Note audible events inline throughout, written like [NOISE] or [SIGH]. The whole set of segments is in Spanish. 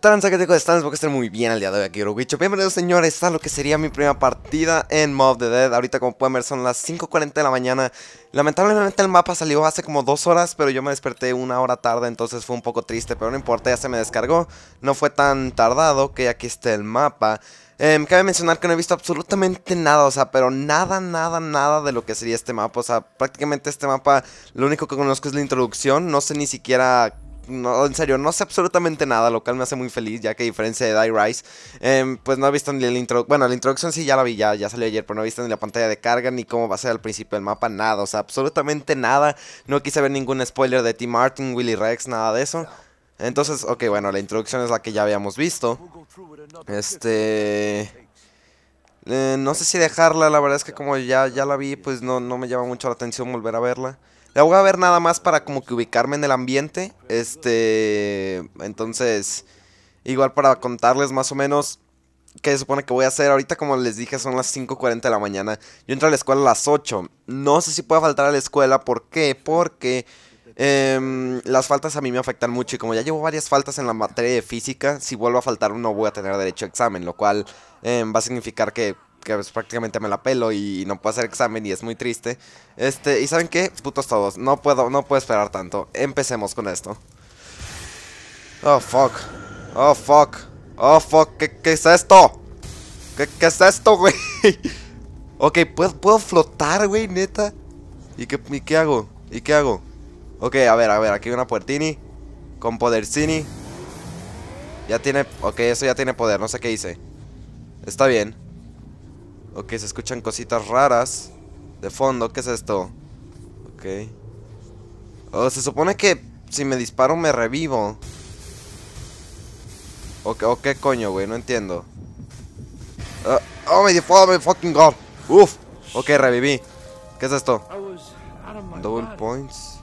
Transa que te están, que estén muy bien al día de hoy aquí, Uruguicho. Bienvenidos señores a lo que sería mi primera partida en Mob the Dead. Ahorita como pueden ver son las 5.40 de la mañana. Lamentablemente el mapa salió hace como dos horas, pero yo me desperté una hora tarde, entonces fue un poco triste. Pero no importa, ya se me descargó. No fue tan tardado que aquí esté el mapa. Me em, cabe mencionar que no he visto absolutamente nada, o sea, pero nada, nada, nada de lo que sería este mapa. O sea, prácticamente este mapa, lo único que conozco es la introducción. No sé ni siquiera no, en serio, no sé absolutamente nada, lo cual me hace muy feliz, ya que a diferencia de Die Rise, em, pues no he visto ni el intro, bueno, la introducción sí ya la vi, ya, ya salió ayer, pero no he visto ni la pantalla de carga, ni cómo va a ser al principio del mapa, nada, o sea, absolutamente nada, no quise ver ningún spoiler de Tim Martin, Willy Rex, nada de eso. Entonces, ok, bueno, la introducción es la que ya habíamos visto. Este... Eh, no sé si dejarla, la verdad es que como ya, ya la vi, pues no, no me llama mucho la atención volver a verla. La voy a ver nada más para como que ubicarme en el ambiente. Este, entonces, igual para contarles más o menos qué se supone que voy a hacer. Ahorita, como les dije, son las 5.40 de la mañana. Yo entro a la escuela a las 8. No sé si puedo faltar a la escuela. ¿Por qué? Porque em, las faltas a mí me afectan mucho. Y como ya llevo varias faltas en la materia de física, si vuelvo a faltar no voy a tener derecho a examen. Lo cual em, va a significar que que pues, prácticamente me la pelo y no puedo hacer examen y es muy triste. Este, y saben qué, putos todos, no puedo, no puedo esperar tanto. Empecemos con esto. Oh fuck, oh fuck, oh fuck, ¿qué, es esto? ¿Qué, es esto, güey? [LAUGHS] ok, ¿puedo, puedo flotar, güey, neta. ¿Y qué, ¿Y qué hago? ¿Y qué hago? Ok, a ver, a ver, aquí hay una puertini con podercini. Ya tiene, ok, eso ya tiene poder, no sé qué hice. Está bien. Ok, se escuchan cositas raras. De fondo, ¿qué es esto? Ok. Oh, se supone que si me disparo me revivo. ¿O qué coño, güey? No entiendo. Uh, oh, my, oh, fucking god. Uf. Ok, reviví. ¿Qué es esto? Double points.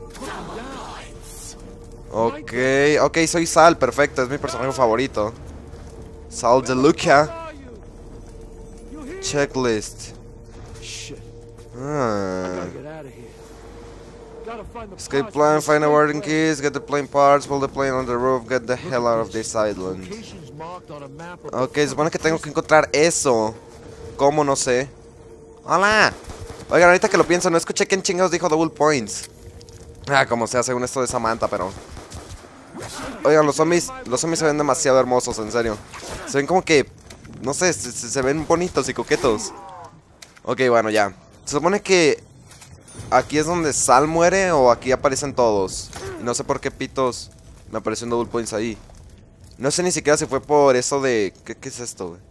Ok, ok, soy Sal, perfecto. Es mi personaje favorito. Sal de Luca. Checklist. Ah. Escape plan, find the warden keys, get the plane parts, pull the plane on the roof, get the hell out of this island. Ok, supone que tengo que encontrar eso. ¿Cómo? No sé. ¡Hola! Oigan, ahorita que lo pienso, no escuché quién chingados dijo double points. Ah, como sea, según esto de Samantha, pero... Oigan, los zombies, los zombies se ven demasiado hermosos, en serio. Se ven como que no sé, se, ven bonitos y coquetos. Ok, bueno, ya. Se supone que aquí es donde Sal muere o aquí aparecen todos. no sé por qué pitos me apareció un double points ahí. No sé ni siquiera si fue por eso de... ¿Qué, qué es esto, güey?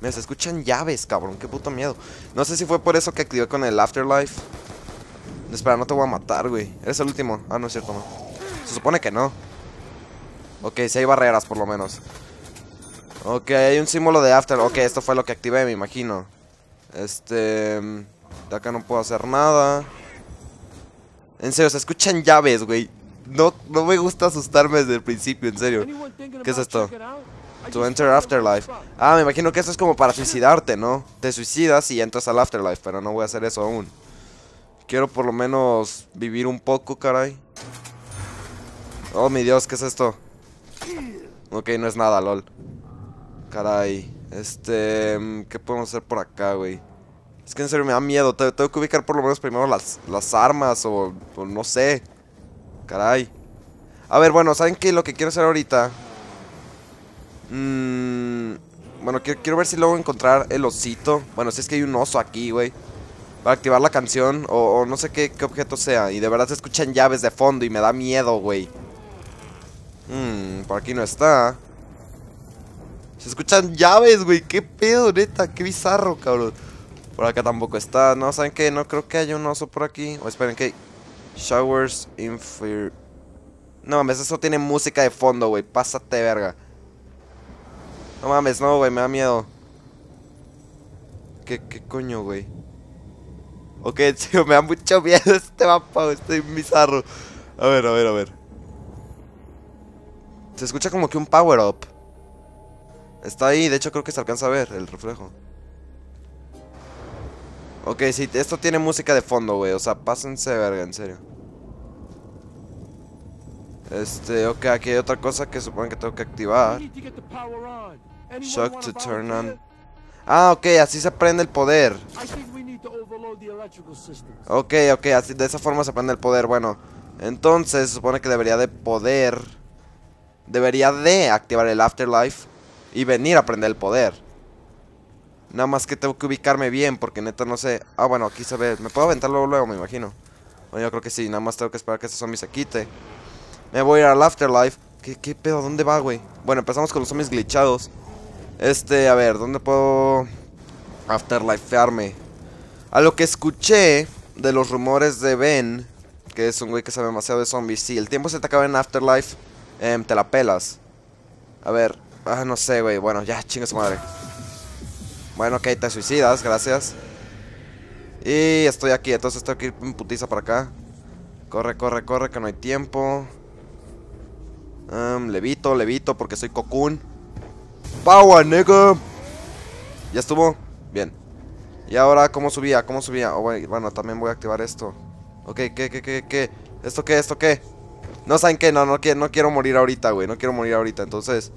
Mira, se escuchan llaves, cabrón. Qué puto miedo. No sé si fue por eso que activé con el Afterlife. Espera, no te voy a matar, güey. Eres el último. Ah, no es cierto, no. Se supone que no. Ok, si hay barreras, por lo menos. Ok, hay un símbolo de after. Ok, esto fue lo que activé, me imagino. Este... Mm, de acá no puedo hacer nada. En serio, se escuchan llaves, güey. No, no me gusta asustarme desde el principio, en serio. ¿Qué es esto? To enter afterlife. Ah, me imagino que esto es como para suicidarte, ¿no? Te suicidas y entras al afterlife, pero no voy a hacer eso aún. Quiero por lo menos vivir un poco, caray. Oh, mi Dios, ¿qué es esto? Ok, no es nada, lol. Caray. Este, mm, ¿qué podemos hacer por acá, güey? Es que en serio me da miedo. tengo que ubicar por lo menos primero las, las armas o, no sé. Caray. A ver, bueno, ¿saben qué? Lo que quiero hacer ahorita... Mmm... Bueno, quiero, ver si luego encontrar el osito. Bueno, si es que hay un oso aquí, güey. Para activar la canción o, no sé qué, qué, objeto sea. Y de verdad se escuchan llaves de fondo y me da miedo, güey. Mmm, por aquí no está. Se escuchan llaves, güey. Qué pedo, neta. Qué bizarro, cabrón. Por acá tampoco está. No, ¿saben qué? No creo que haya un oso por aquí. O esperen que... Showers inferior... No mames, eso tiene música de fondo, güey. Pásate, verga. No mames, no, güey. Me da miedo. ¿Qué, qué coño, güey? Ok, [LAUGHS] tío, me da mucho miedo este mapa, este bizarro. A ver, a ver, a ver. Se escucha como que un power-up. Está ahí, de hecho creo que se alcanza a ver el reflejo. Ok, si esto tiene música de fondo, güey. O sea, pásense verga, en serio. Este, ok, aquí hay otra cosa que supongo que tengo que activar. Shock to turn on. Ah, ok, así se prende el poder. Ok, ok, así, de esa forma se prende el poder. Bueno, entonces se supone que debería de poder... Debería de activar el Afterlife. Y venir a aprender el poder. Nada más que tengo que ubicarme bien porque neta no sé... Ah, bueno, aquí se ve... Me puedo aventar luego, me imagino. Bueno, yo creo que sí. Nada más tengo que esperar que este zombie se quite. Me voy a ir al Afterlife. ¿Qué, qué pedo? ¿Dónde va, güey? Bueno, empezamos con los zombies glitchados. Este, a ver, ¿dónde puedo afterlifearme? A lo que escuché de los rumores de Ben, que es un güey que sabe demasiado de zombies, si el tiempo se te acaba en Afterlife, em, te la pelas. A ver, Ah, no sé, güey. Bueno, ya, chinga su madre. Bueno, ok, te suicidas, gracias. Y estoy aquí, entonces tengo que ir en putiza para acá. Corre, corre, corre, que no hay tiempo. levito, levito, porque soy cocoon. Power, nigga. Ya estuvo. Bien. Y ahora, ¿cómo subía? ¿Cómo subía? Oh, bueno, también voy a activar esto. Ok, ¿qué, qué, qué, qué? ¿Esto qué? ¿Esto qué? No saben qué, no, no, no quiero morir ahorita, güey. No quiero morir ahorita, entonces...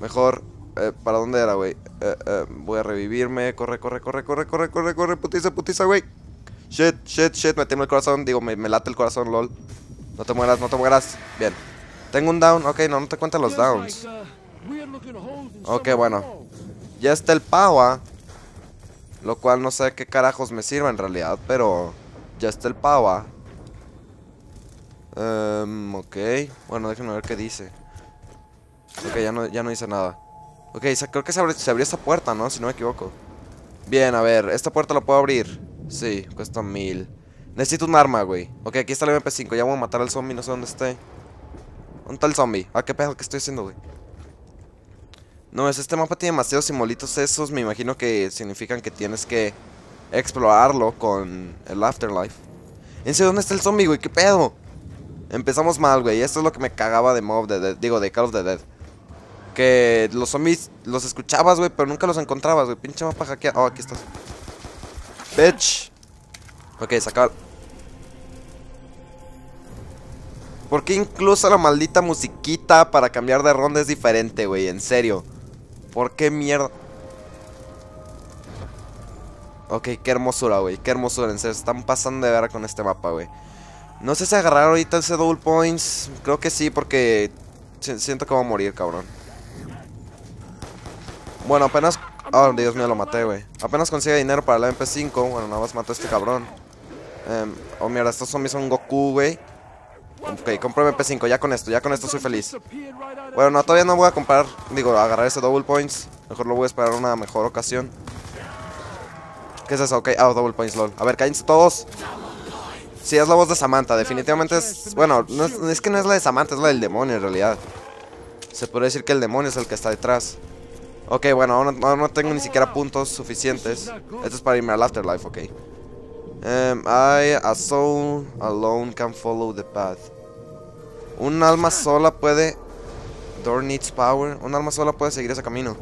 Mejor. Eh, ¿Para dónde era, güey? Eh, eh, voy a revivirme. Corre, corre, corre, corre, corre, corre, corre. Putiza, putiza, güey. Shit, shit, shit. Me temo el corazón. Digo, me, late el corazón, lol. No te mueras, no te mueras. Bien. Tengo un down. Ok, no, no te cuentan los downs. Ok, bueno. Ya está el Pawa. Ah, lo cual no sé qué carajos me sirva en realidad, pero... Ya está el Pawa. Ah. Em, ok. Bueno, déjenme ver qué dice. Ok, ya no, ya no hice nada. Ok, creo que se, abrió esta puerta, ¿no? Si no me equivoco. Bien, a ver, esta puerta la puedo abrir. Sí, cuesta mil. Necesito un arma, güey. Ok, aquí está el MP5. Ya voy a matar al zombie, no sé dónde esté. ¿Dónde está el zombie? Ah, qué pedo que estoy haciendo, güey. No, es este mapa tiene demasiados simbolitos esos. Me imagino que significan que tienes que explorarlo con el Afterlife. ¿En serio dónde está el zombie, güey? ¿Qué pedo? Empezamos mal, güey. Esto es lo que me cagaba de Mob de Digo, de Call of the Dead. Que los zombies los escuchabas, güey, pero nunca los encontrabas, güey. Pinche mapa hackeado. Oh, aquí estás. Bitch. Ok, saca. ¿Por qué incluso la maldita musiquita para cambiar de ronda es diferente, güey? En serio. ¿Por qué mierda? Ok, qué hermosura, güey. Qué hermosura. En serio, están pasando de ver con este mapa, güey. No sé si agarrar ahorita ese double points. Creo que sí, porque siento que voy a morir, cabrón. Bueno, apenas... Oh, Dios mío, lo maté, güey. Apenas consigue dinero para la MP5. Bueno, nada más mato a este cabrón. Em, oh, mierda, estos zombies son Goku, güey. Ok, compro MP5. Ya con esto, ya con esto soy feliz. Bueno, no, todavía no voy a comprar... Digo, agarrar ese Double Points. Mejor lo voy a esperar una mejor ocasión. ¿Qué es eso? Ok, ah, Double Points, lol. A ver, cállense todos. Sí, es la voz de Samantha. Definitivamente es... Bueno, es, que no es la de Samantha, es la del demonio en realidad. Se podría decir que el demonio es el que está detrás. Ok, bueno, aún, no tengo ni siquiera puntos suficientes. Esto es para irme al afterlife, ok. Em, I, a soul alone can follow the path. Un alma sola puede... Door needs power. Un alma sola puede seguir ese camino.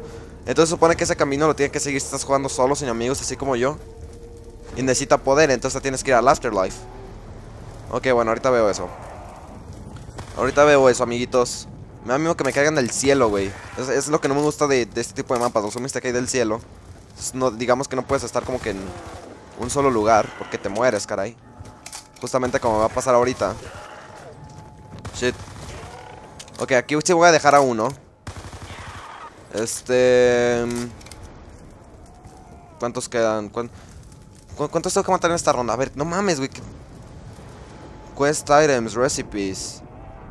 Entonces supone que ese camino lo tienes que seguir si estás jugando solo, sin amigos, así como yo. Y necesita poder, entonces tienes que ir al afterlife. Ok, bueno, ahorita veo eso. Ahorita veo eso, amiguitos. Me da miedo que me caigan del cielo, güey. Es, es, lo que no me gusta de, este tipo de mapas. Los zombies te del cielo. digamos que no puedes estar como que en un solo lugar. Porque te mueres, caray. Justamente como va a pasar ahorita. Shit. Ok, aquí sí voy a dejar a uno. Este... Em, ¿Cuántos quedan? ¿Cuántos tengo que matar en esta ronda? A ver, no mames, güey. Quest items, recipes.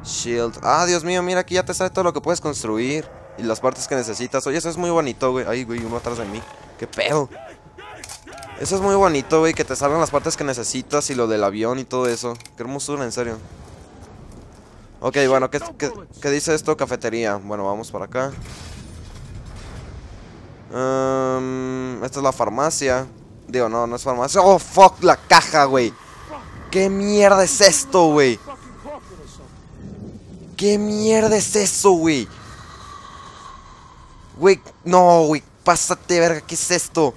Shield. Ah, Dios mío, mira, aquí ya te sale todo lo que puedes construir. Y las partes que necesitas. Oye, eso es muy bonito, güey. Ay, güey, uno atrás de mí. Qué pedo. Eso es muy bonito, güey, que te salgan las partes que necesitas y lo del avión y todo eso. Qué hermosura, en serio. Ok, bueno, ¿qué, dice esto? Cafetería. Bueno, vamos para acá. Em, esta es la farmacia. Digo, no, no es farmacia. ¡Oh, fuck! La caja, güey. ¿Qué mierda es esto, güey? ¿Qué mierda es eso, güey? Güey, no, güey, pásate, verga, ¿qué es esto?